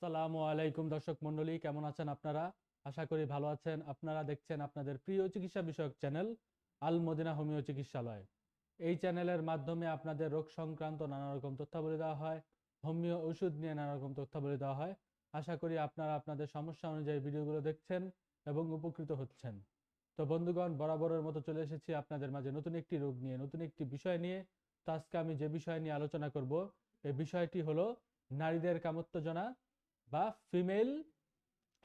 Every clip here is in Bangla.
আসসালামু আলাইকুম দর্শক মন্ডলী কেমন আছেন আপনারা আশা করি ভালো আছেন আপনারা দেখছেন আপনাদের প্রিয় চিকিৎসা বিষয়ক চ্যানেল আল মদিনা হোমিও চিকিৎসালয় এই চ্যানেলের মাধ্যমে আপনাদের রোগ সংক্রান্ত নানা রকম তথ্যাবলী দেওয়া হয় হোমিও ওষুধ নিয়ে নানা রকম তথ্যাবলী দেওয়া হয় আশা করি আপনারা আপনাদের সমস্যা অনুযায়ী ভিডিওগুলো দেখছেন এবং উপকৃত হচ্ছেন তো বন্ধুগণ বরাবরের মতো চলে এসেছি আপনাদের মাঝে নতুন একটি রোগ নিয়ে নতুন একটি বিষয় নিয়ে তো আজকে আমি যে বিষয় নিয়ে আলোচনা করব এই বিষয়টি হলো নারীদের কামত্বজনা বা ফিমেল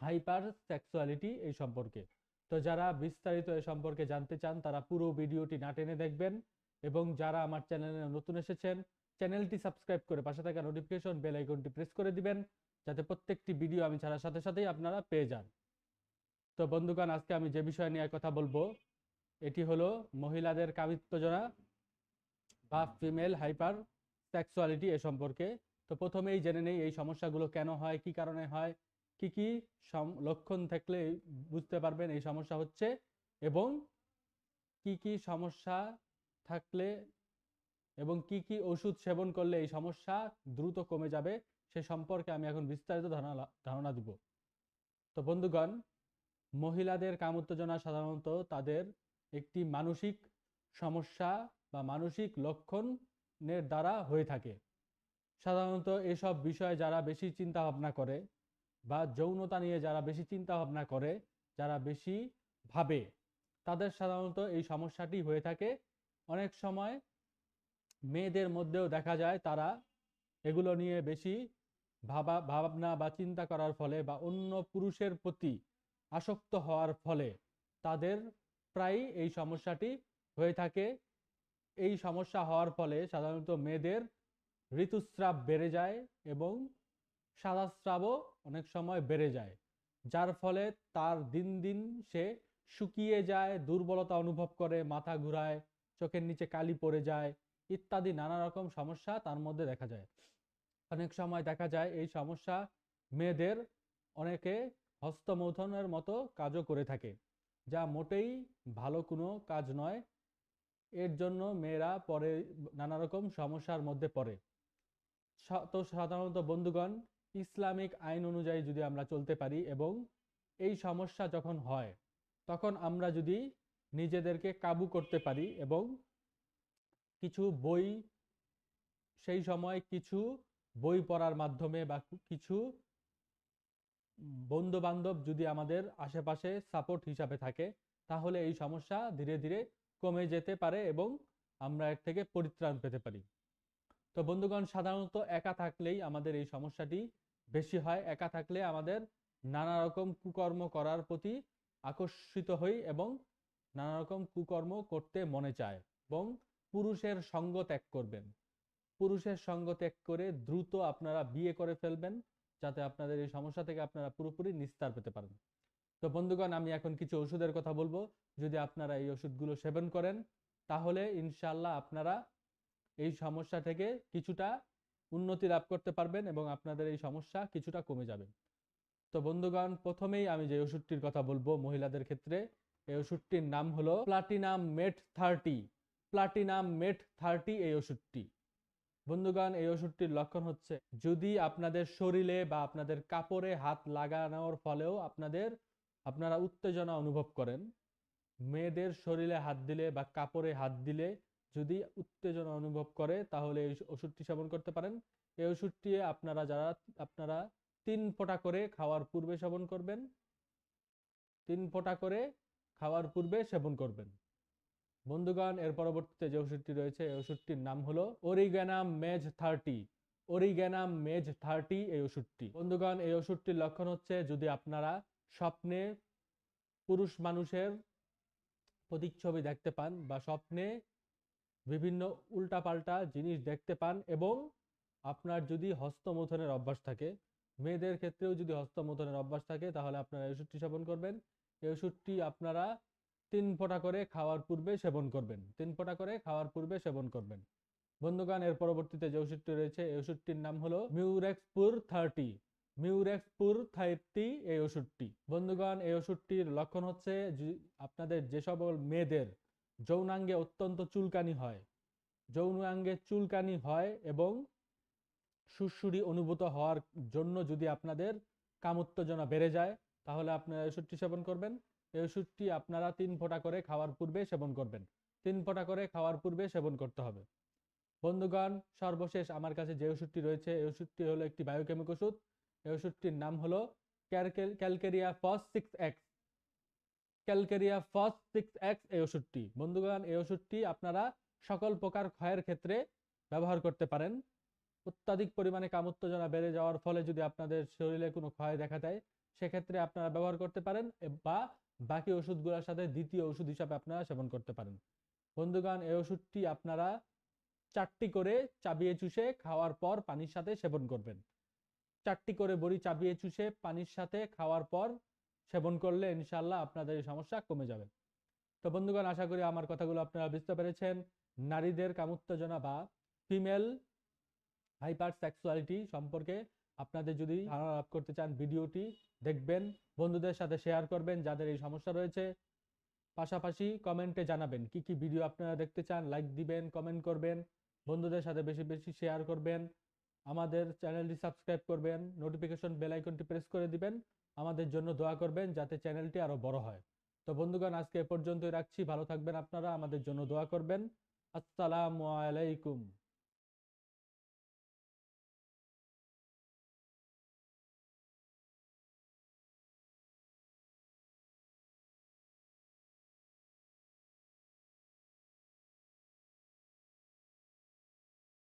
হাইপার সেক্সুয়ালিটি এই সম্পর্কে তো যারা বিস্তারিত এ সম্পর্কে জানতে চান তারা পুরো ভিডিওটি না টেনে দেখবেন এবং যারা আমার চ্যানেলে নতুন এসেছেন চ্যানেলটি সাবস্ক্রাইব করে পাশে থাকা নোটিফিকেশন বেল আইকনটি প্রেস করে দিবেন যাতে প্রত্যেকটি ভিডিও আমি ছাড়ার সাথে সাথেই আপনারা পেয়ে যান তো বন্ধুগণ আজকে আমি যে বিষয় নিয়ে কথা বলবো এটি হলো মহিলাদের কামিত্বজনা বা ফিমেল হাইপার সেক্সুয়ালিটি এ সম্পর্কে তো প্রথমেই জেনে নেই এই সমস্যাগুলো কেন হয় কি কারণে হয় কি কি লক্ষণ থাকলে বুঝতে পারবেন এই সমস্যা হচ্ছে এবং কি কি সমস্যা থাকলে এবং কি কি ওষুধ সেবন করলে এই সমস্যা দ্রুত কমে যাবে সে সম্পর্কে আমি এখন বিস্তারিত ধারণা ধারণা দিব তো বন্ধুগণ মহিলাদের কাম উত্তেজনা সাধারণত তাদের একটি মানসিক সমস্যা বা মানসিক লক্ষণের দ্বারা হয়ে থাকে সাধারণত এসব বিষয়ে যারা বেশি চিন্তা ভাবনা করে বা যৌনতা নিয়ে যারা বেশি চিন্তা ভাবনা করে যারা বেশি ভাবে তাদের সাধারণত এই সমস্যাটি হয়ে থাকে অনেক সময় মেয়েদের মধ্যেও দেখা যায় তারা এগুলো নিয়ে বেশি ভাবা ভাবনা বা চিন্তা করার ফলে বা অন্য পুরুষের প্রতি আসক্ত হওয়ার ফলে তাদের প্রায় এই সমস্যাটি হয়ে থাকে এই সমস্যা হওয়ার ফলে সাধারণত মেয়েদের ঋতুস্রাব বেড়ে যায় এবং সাদাস্রাবও অনেক সময় বেড়ে যায় যার ফলে তার দিন দিন সে শুকিয়ে যায় দুর্বলতা অনুভব করে মাথা ঘুরায় চোখের নিচে কালি পড়ে যায় ইত্যাদি নানা রকম সমস্যা তার মধ্যে দেখা যায় অনেক সময় দেখা যায় এই সমস্যা মেয়েদের অনেকে হস্তমৌথনের মতো কাজও করে থাকে যা মোটেই ভালো কোনো কাজ নয় এর জন্য মেয়েরা পরে নানা রকম সমস্যার মধ্যে পড়ে তো সাধারণত বন্ধুগণ ইসলামিক আইন অনুযায়ী যদি আমরা চলতে পারি এবং এই সমস্যা যখন হয় তখন আমরা যদি নিজেদেরকে কাবু করতে পারি এবং কিছু বই সেই সময় কিছু বই পড়ার মাধ্যমে বা কিছু বন্ধু বান্ধব যদি আমাদের আশেপাশে সাপোর্ট হিসাবে থাকে তাহলে এই সমস্যা ধীরে ধীরে কমে যেতে পারে এবং আমরা এর থেকে পরিত্রাণ পেতে পারি তো বন্ধুগণ সাধারণত একা থাকলেই আমাদের এই সমস্যাটি বেশি হয় একা থাকলে আমাদের নানা রকম কুকর্ম করার প্রতি আকর্ষিত হই এবং নানা রকম কুকর্ম করতে মনে চায় এবং পুরুষের সঙ্গ ত্যাগ করবেন পুরুষের সঙ্গ ত্যাগ করে দ্রুত আপনারা বিয়ে করে ফেলবেন যাতে আপনাদের এই সমস্যা থেকে আপনারা পুরোপুরি নিস্তার পেতে পারেন তো বন্ধুগণ আমি এখন কিছু ওষুধের কথা বলবো যদি আপনারা এই ওষুধগুলো সেবন করেন তাহলে ইনশাল্লাহ আপনারা এই সমস্যা থেকে কিছুটা উন্নতি লাভ করতে পারবেন এবং আপনাদের এই সমস্যা কিছুটা কমে যাবে তো বন্ধুগণ প্রথমেই আমি যে ওষুধটির কথা বলবো মহিলাদের ক্ষেত্রে এই ওষুধটির নাম হলো platinum met thirty platinum met thirty এই ওষুধটি বন্ধুগণ এই ওষুধটির লক্ষণ হচ্ছে যদি আপনাদের শরীরে বা আপনাদের কাপড়ে হাত লাগানোর ফলেও আপনাদের আপনারা উত্তেজনা অনুভব করেন মেয়েদের শরীরে হাত দিলে বা কাপড়ে হাত দিলে যদি উত্তেজনা অনুভব করে তাহলে এই ওষুধটি সেবন করতে পারেন এই ওষুধটি আপনারা যারা আপনারা তিন ফোঁটা করে খাওয়ার পূর্বে সেবন করবেন তিন ফোঁটা করে খাওয়ার পূর্বে সেবন করবেন বন্ধুগণ এর পরবর্তীতে যে ওষুধটি রয়েছে এই ওষুধটির নাম হলো অরিগ্যানাম মেজ থার্টি অরিগ্যানাম মেজ থার্টি এই ওষুধটি বন্ধুগণ এই ওষুধটির লক্ষণ হচ্ছে যদি আপনারা স্বপ্নে পুরুষ মানুষের প্রতিচ্ছবি দেখতে পান বা স্বপ্নে বিভিন্ন উল্টাপাল্টা জিনিস দেখতে পান এবং আপনার যদি হস্তমোথনের অভ্যাস থাকে মেয়েদের ক্ষেত্রেও যদি হস্তমোথনের অভ্যাস থাকে তাহলে আপনারা ওষুধটি সেবন করবেন এই ওষুধটি আপনারা তিন ফোঁটা করে খাওয়ার পূর্বে সেবন করবেন তিন ফোঁটা করে খাওয়ার পূর্বে সেবন করবেন বন্ধুগান এর পরবর্তীতে যে ওষুধটি রয়েছে এই ওষুধটির নাম হলো মিউরেক্সপুর থার্টি মিউরেক্সপুর থার্টি এই ওষুধটি বন্ধুগান এই ওষুধটির লক্ষণ হচ্ছে আপনাদের যে সকল মেয়েদের যৌনাঙ্গে অত্যন্ত চুলকানি হয় যৌনাঙ্গে চুলকানি হয় এবং সুরসুরি অনুভূত হওয়ার জন্য যদি আপনাদের কামোত্তেজনা বেড়ে যায় তাহলে আপনারা ওষুধটি সেবন করবেন এই ওষুধটি আপনারা তিন ফোঁটা করে খাওয়ার পূর্বে সেবন করবেন তিন ফোঁটা করে খাওয়ার পূর্বে সেবন করতে হবে বন্ধুগণ সর্বশেষ আমার কাছে যে ওষুধটি রয়েছে এই ওষুধটি হলো একটি বায়োকেমিক ওষুধ এই ওষুধটির নাম হলো calcarea phos six X calcarea phos six X এই ওষুধটি বন্ধুগণ এই ওষুধটি আপনারা সকল প্রকার ক্ষয়ের ক্ষেত্রে ব্যবহার করতে পারেন অত্যাধিক পরিমাণে কামোত্তেজনা বেড়ে যাওয়ার ফলে যদি আপনাদের শরীরে কোনো ক্ষয় দেখা দেয় সেক্ষেত্রে আপনারা ব্যবহার করতে পারেন বা বাকি ওষুধগুলোর সাথে দ্বিতীয় ওষুধ হিসাবে আপনারা সেবন করতে পারেন বন্ধুগণ এই ওষুধটি আপনারা চারটি করে চাবিয়ে চুষে খাওয়ার পর পানির সাথে সেবন করবেন চারটি করে বড়ি চাবিয়ে চুষে পানির সাথে খাওয়ার পর সেবন করলে ইনশাল্লাহ আপনাদের এই সমস্যা কমে যাবে তো বন্ধুগণ আশা করি আমার কথাগুলো আপনারা বুঝতে পেরেছেন নারীদের কামোত্তেজনা বা ফিমেল হাইপার সেক্সুয়ালিটি সম্পর্কে আপনাদের যদি ধারণা লাভ করতে চান ভিডিওটি দেখবেন বন্ধুদের সাথে শেয়ার করবেন যাদের এই সমস্যা রয়েছে পাশাপাশি কমেন্টে জানাবেন কি কি ভিডিও আপনারা দেখতে চান লাইক দিবেন কমেন্ট করবেন বন্ধুদের সাথে বেশি বেশি শেয়ার করবেন আমাদের চ্যানেলটি সাবস্ক্রাইব করবেন নোটিফিকেশন বেল আইকনটি প্রেস করে দিবেন আমাদের জন্য দোয়া করবেন যাতে চ্যানেলটি আরও বড় হয় তো বন্ধুগণ আজকে এ পর্যন্তই রাখছি ভালো থাকবেন আপনারা আমাদের জন্য দোয়া করবেন আসসালামু আলাইকুম